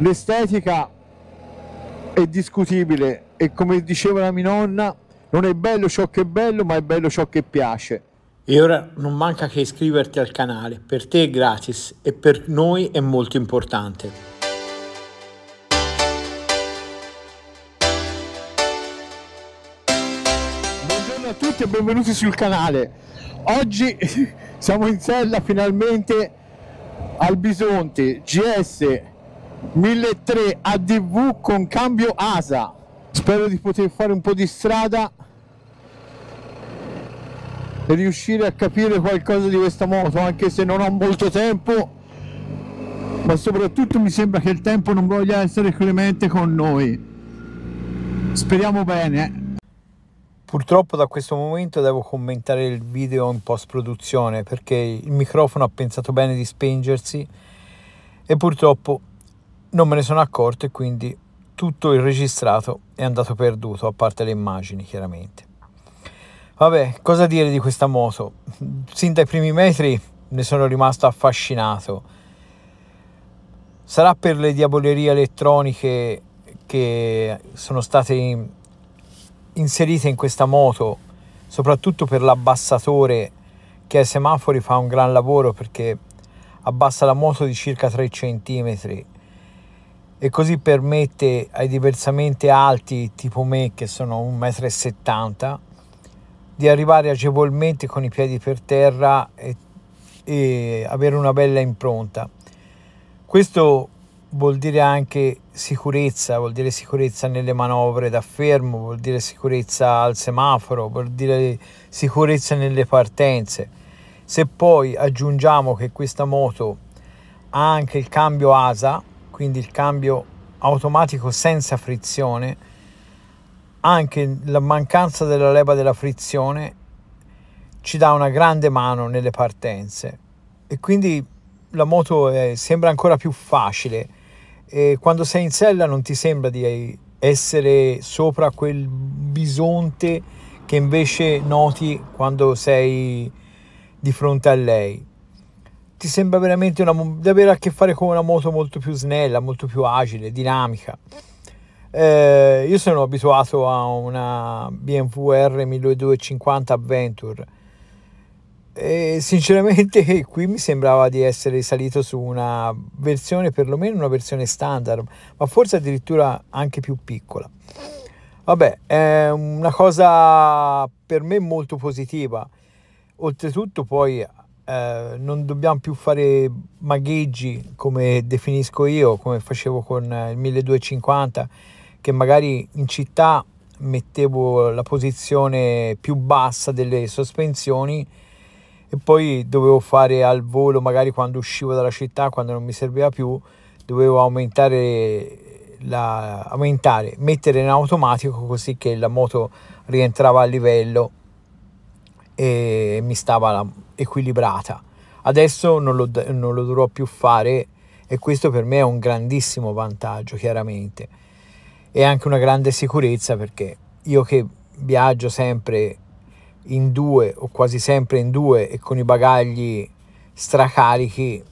l'estetica è discutibile e come diceva la mia nonna, non è bello ciò che è bello, ma è bello ciò che piace. E ora non manca che iscriverti al canale, per te è gratis e per noi è molto importante. Buongiorno a tutti e benvenuti sul canale. Oggi siamo in sella finalmente al Bisonte GS 1003 ADV con cambio ASA spero di poter fare un po' di strada e riuscire a capire qualcosa di questa moto anche se non ho molto tempo ma soprattutto mi sembra che il tempo non voglia essere clemente con noi speriamo bene eh. Purtroppo da questo momento devo commentare il video in post produzione perché il microfono ha pensato bene di spengersi e purtroppo non me ne sono accorto e quindi tutto il registrato è andato perduto, a parte le immagini chiaramente. Vabbè, cosa dire di questa moto? Sin dai primi metri ne sono rimasto affascinato. Sarà per le diabolerie elettroniche che sono state inserite in questa moto, soprattutto per l'abbassatore che ai semafori fa un gran lavoro perché abbassa la moto di circa 3 cm e così permette ai diversamente alti tipo me che sono 1,70 m di arrivare agevolmente con i piedi per terra e, e avere una bella impronta. Questo vuol dire anche sicurezza, vuol dire sicurezza nelle manovre da fermo, vuol dire sicurezza al semaforo, vuol dire sicurezza nelle partenze. Se poi aggiungiamo che questa moto ha anche il cambio ASA, quindi il cambio automatico senza frizione, anche la mancanza della leva della frizione ci dà una grande mano nelle partenze e quindi la moto è, sembra ancora più facile e quando sei in sella non ti sembra di essere sopra quel bisonte che invece noti quando sei di fronte a lei ti sembra veramente una, di avere a che fare con una moto molto più snella, molto più agile, dinamica. Eh, io sono abituato a una BMW R1250 Adventure e sinceramente qui mi sembrava di essere salito su una versione, perlomeno una versione standard, ma forse addirittura anche più piccola. Vabbè, è una cosa per me molto positiva. Oltretutto poi eh, non dobbiamo più fare magheggi come definisco io, come facevo con eh, il 1250, che magari in città mettevo la posizione più bassa delle sospensioni e poi dovevo fare al volo, magari quando uscivo dalla città, quando non mi serviva più, dovevo aumentare, la, aumentare mettere in automatico così che la moto rientrava a livello e mi stava la, equilibrata. Adesso non lo, non lo dovrò più fare e questo per me è un grandissimo vantaggio, chiaramente. E anche una grande sicurezza perché io che viaggio sempre in due o quasi sempre in due e con i bagagli stracarichi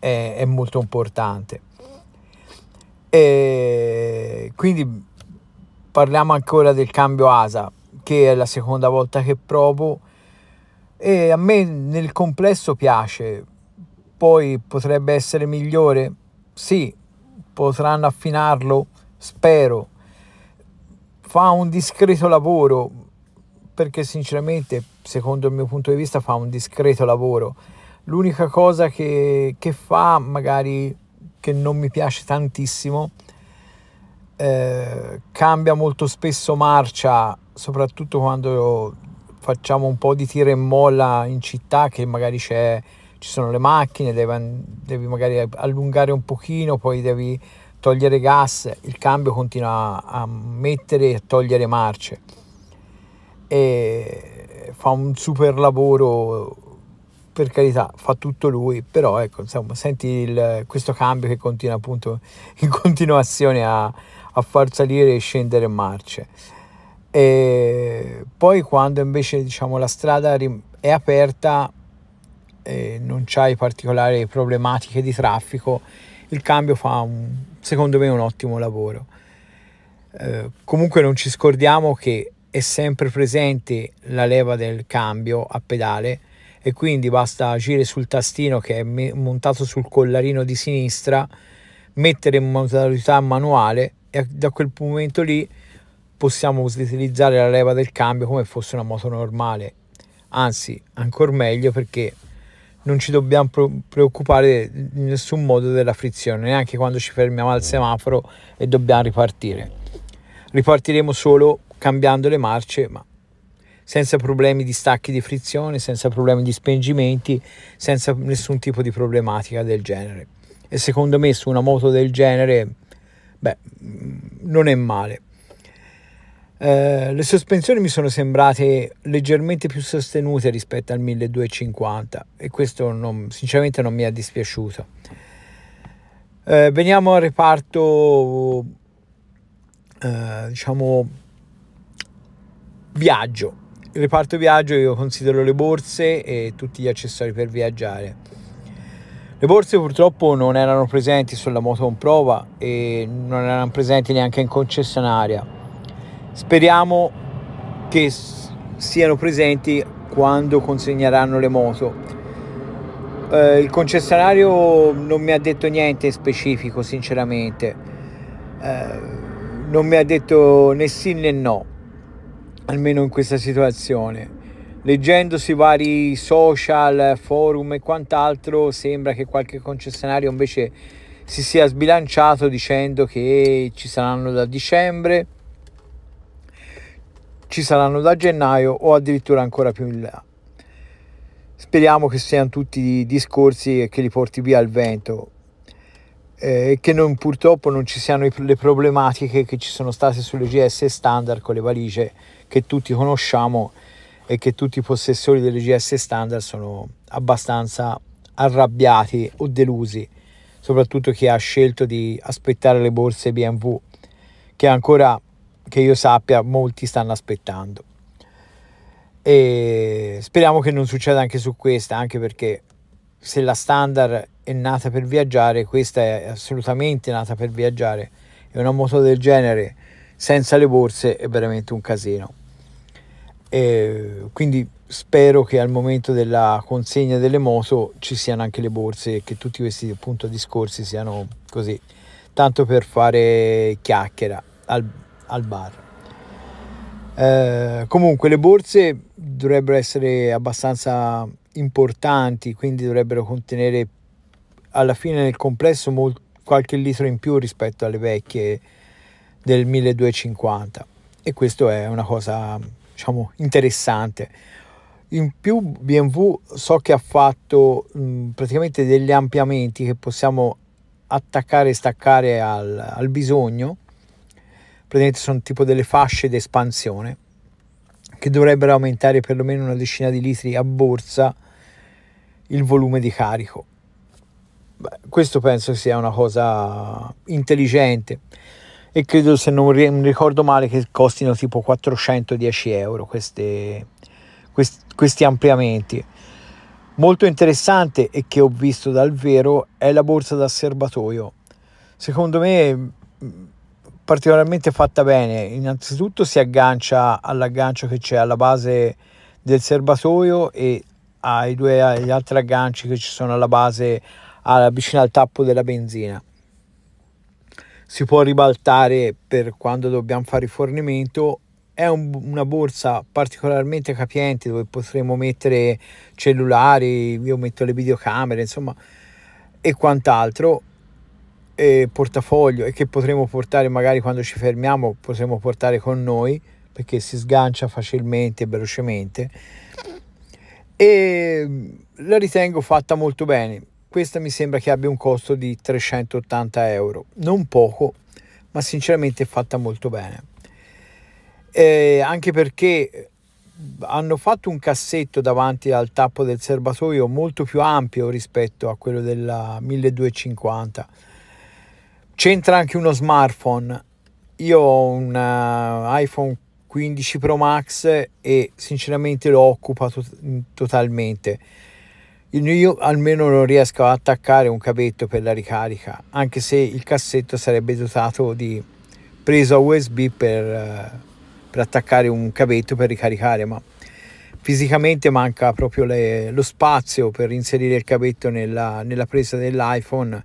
è, è molto importante. E quindi parliamo ancora del cambio ASA che è la seconda volta che provo e a me nel complesso piace, poi potrebbe essere migliore, sì, potranno affinarlo, spero, fa un discreto lavoro, perché sinceramente secondo il mio punto di vista fa un discreto lavoro, l'unica cosa che, che fa magari che non mi piace tantissimo, eh, cambia molto spesso marcia, soprattutto quando facciamo un po' di tira e molla in città che magari ci sono le macchine, devi, devi magari allungare un pochino, poi devi togliere gas, il cambio continua a mettere e togliere marce e fa un super lavoro per carità fa tutto lui però ecco insomma senti il, questo cambio che continua appunto in continuazione a, a far salire e scendere marce e poi quando invece diciamo, la strada è aperta e non c'hai particolari problematiche di traffico, il cambio fa un, secondo me un ottimo lavoro. Eh, comunque non ci scordiamo che è sempre presente la leva del cambio a pedale e quindi basta agire sul tastino che è montato sul collarino di sinistra, mettere in modalità manuale e da quel momento lì possiamo utilizzare la leva del cambio come fosse una moto normale anzi ancora meglio perché non ci dobbiamo preoccupare in nessun modo della frizione neanche quando ci fermiamo al semaforo e dobbiamo ripartire ripartiremo solo cambiando le marce ma senza problemi di stacchi di frizione senza problemi di spengimenti senza nessun tipo di problematica del genere e secondo me su una moto del genere beh non è male eh, le sospensioni mi sono sembrate leggermente più sostenute rispetto al 1250 e questo non, sinceramente non mi è dispiaciuto. Eh, veniamo al reparto, eh, diciamo, viaggio. Il reparto viaggio io considero le borse e tutti gli accessori per viaggiare. Le borse purtroppo non erano presenti sulla moto in prova e non erano presenti neanche in concessionaria Speriamo che siano presenti quando consegneranno le moto. Eh, il concessionario non mi ha detto niente specifico, sinceramente. Eh, non mi ha detto né sì né no, almeno in questa situazione. Leggendosi vari social, forum e quant'altro, sembra che qualche concessionario invece si sia sbilanciato dicendo che ci saranno da dicembre ci saranno da gennaio o addirittura ancora più in là. Speriamo che siano tutti discorsi e che li porti via il vento eh, e eh, che non, purtroppo non ci siano le problematiche che ci sono state sulle GS standard con le valigie che tutti conosciamo e che tutti i possessori delle GS standard sono abbastanza arrabbiati o delusi, soprattutto chi ha scelto di aspettare le borse BMW che ancora che io sappia molti stanno aspettando. E speriamo che non succeda anche su questa, anche perché se la standard è nata per viaggiare, questa è assolutamente nata per viaggiare, e una moto del genere senza le borse è veramente un casino. E quindi spero che al momento della consegna delle moto ci siano anche le borse e che tutti questi appunto discorsi siano così, tanto per fare chiacchiera. Al al bar. Eh, comunque le borse dovrebbero essere abbastanza importanti, quindi dovrebbero contenere alla fine nel complesso molt- qualche litro in più rispetto alle vecchie del 1250 e questo è una cosa diciamo interessante. In più BMW so che ha fatto mh, praticamente degli ampliamenti che possiamo attaccare e staccare al, al bisogno praticamente sono tipo delle fasce di espansione che dovrebbero aumentare perlomeno una decina di litri a borsa il volume di carico. Beh, questo penso sia una cosa intelligente e credo se non ricordo male che costino tipo 410 euro queste, quest, questi ampliamenti. Molto interessante e che ho visto dal vero è la borsa da serbatoio. Secondo me mm, particolarmente fatta bene. Innanzitutto si aggancia all'aggancio che c'è alla base del serbatoio e ai due agli altri agganci che ci sono alla base alla, vicino al tappo della benzina. Si può ribaltare per quando dobbiamo fare rifornimento. È un, una borsa particolarmente capiente dove potremo mettere cellulari, io metto le videocamere, insomma, e quant'altro eh, portafoglio e che potremo portare magari quando ci fermiamo, potremo portare con noi perché si sgancia facilmente e velocemente e la ritengo fatta molto bene. Questa mi sembra che abbia un costo di 380 euro, non poco, ma sinceramente fatta molto bene. Eh, anche perché hanno fatto un cassetto davanti al tappo del serbatoio molto più ampio rispetto a quello della 1250 C'entra anche uno smartphone. Io ho un eh, iPhone 15 Pro Max e sinceramente lo occupa to- totalmente. Io almeno non riesco ad attaccare un cavetto per la ricarica, anche se il cassetto sarebbe dotato di presa USB per, eh, per attaccare un cavetto per ricaricare, ma fisicamente manca proprio le, lo spazio per inserire il cavetto nella, nella presa dell'iPhone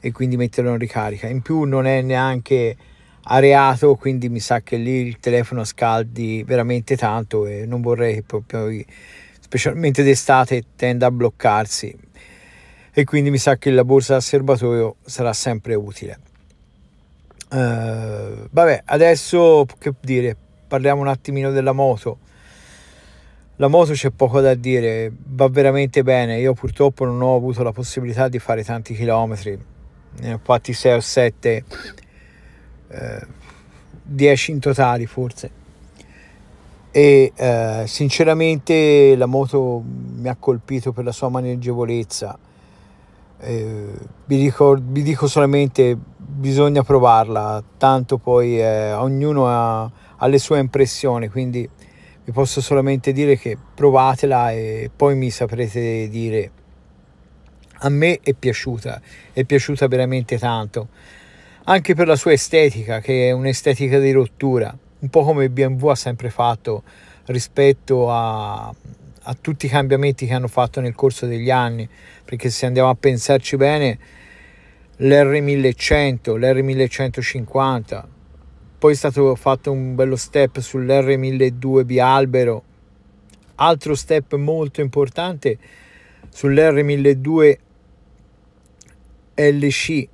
e quindi metterlo in ricarica. In più non è neanche areato, quindi mi sa che lì il telefono scaldi veramente tanto e non vorrei che proprio specialmente d'estate tenda a bloccarsi e quindi mi sa che la borsa da serbatoio sarà sempre utile. Uh, vabbè, adesso che dire, parliamo un attimino della moto. La moto c'è poco da dire, va veramente bene. Io purtroppo non ho avuto la possibilità di fare tanti chilometri ne ho fatti 6 o 7 eh, 10 in totale forse e eh, sinceramente la moto mi ha colpito per la sua maneggevolezza eh, vi, dico, vi, dico, solamente bisogna provarla tanto poi eh, ognuno ha, ha le sue impressioni quindi vi posso solamente dire che provatela e poi mi saprete dire a me è piaciuta, è piaciuta veramente tanto, anche per la sua estetica che è un'estetica di rottura, un po' come BMW ha sempre fatto rispetto a, a tutti i cambiamenti che hanno fatto nel corso degli anni, perché se andiamo a pensarci bene, l'R1100, l'R1150, poi è stato fatto un bello step sull'R1200 Bialbero, altro step molto importante sullr 1002 LC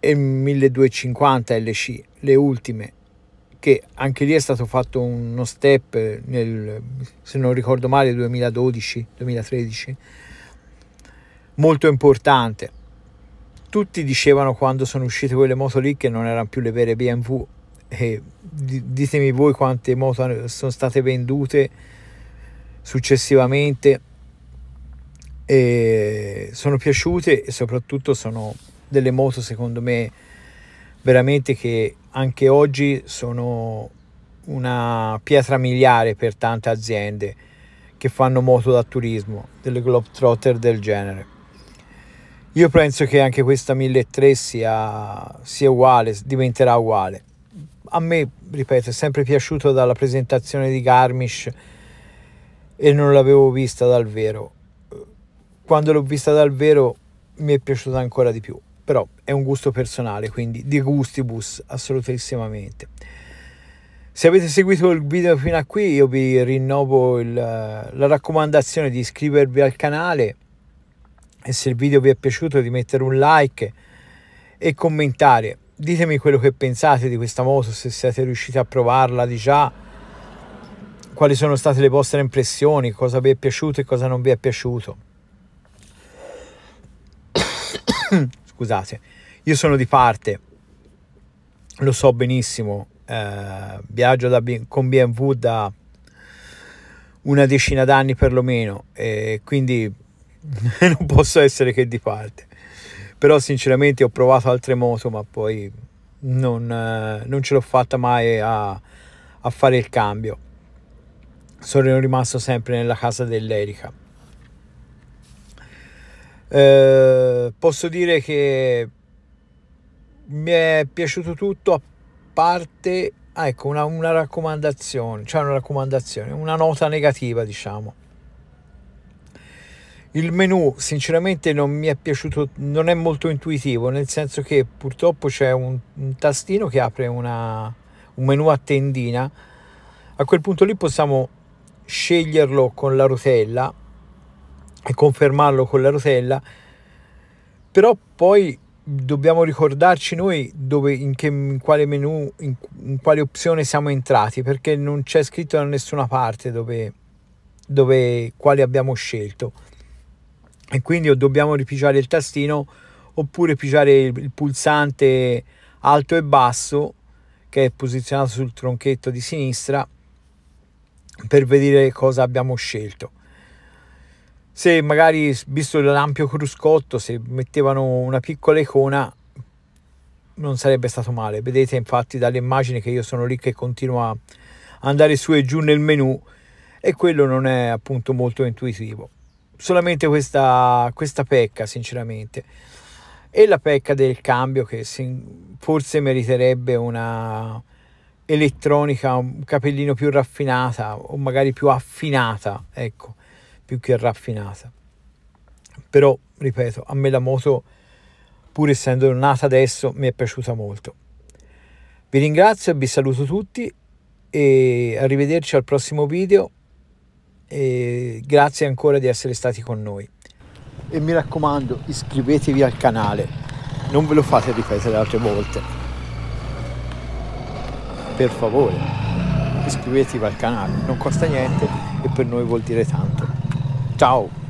e 1250 LC, le ultime, che anche lì è stato fatto uno step nel, se non ricordo male, 2012-2013, molto importante. Tutti dicevano quando sono uscite quelle moto lì che non erano più le vere BMW e ditemi voi quante moto sono state vendute successivamente e sono piaciute e soprattutto sono delle moto secondo me veramente che anche oggi sono una pietra miliare per tante aziende che fanno moto da turismo, delle globetrotter del genere. Io penso che anche questa 1003 sia, sia uguale, diventerà uguale. A me, ripeto, è sempre piaciuto dalla presentazione di Garmisch e non l'avevo vista dal vero quando l'ho vista dal vero mi è piaciuta ancora di più, però è un gusto personale, quindi di gustibus assolutissimamente. Se avete seguito il video fino a qui io vi rinnovo il, la raccomandazione di iscrivervi al canale e se il video vi è piaciuto di mettere un like e commentare. Ditemi quello che pensate di questa moto, se siete riusciti a provarla di già, quali sono state le vostre impressioni, cosa vi è piaciuto e cosa non vi è piaciuto. scusate, io sono di parte, lo so benissimo, eh, viaggio da, con BMW da una decina d'anni perlomeno, e quindi non posso essere che di parte. Però sinceramente ho provato altre moto, ma poi non, eh, non ce l'ho fatta mai a, a fare il cambio. Sono rimasto sempre nella casa dell'Erica eh, posso dire che mi è piaciuto tutto a parte ah, ecco una, una, raccomandazione cioè una raccomandazione una nota negativa diciamo il menu sinceramente non mi è piaciuto non è molto intuitivo nel senso che purtroppo c'è un, un tastino che apre una, un menu a tendina a quel punto lì possiamo sceglierlo con la rotella e confermarlo con la rotella, però poi dobbiamo ricordarci noi dove, in, che, in quale menu, in, in, quale opzione siamo entrati, perché non c'è scritto da nessuna parte dove, dove quale abbiamo scelto. E quindi o dobbiamo ripigiare il tastino oppure pigiare il, il pulsante alto e basso che è posizionato sul tronchetto di sinistra per vedere cosa abbiamo scelto se magari visto l'ampio cruscotto se mettevano una piccola icona non sarebbe stato male vedete infatti dalle immagini che io sono lì che continua a andare su e giù nel menu e quello non è appunto molto intuitivo solamente questa, questa pecca sinceramente e la pecca del cambio che forse meriterebbe una elettronica un capellino più raffinata o magari più affinata ecco più che raffinata. Però, ripeto, a me la moto, pur essendo nata adesso, mi è piaciuta molto. Vi ringrazio, vi saluto tutti e arrivederci al prossimo video e grazie ancora di essere stati con noi. E mi raccomando, iscrivetevi al canale, non ve lo fate ripetere altre volte. Per favore, iscrivetevi al canale, non costa niente e per noi vuol dire tanto. 教。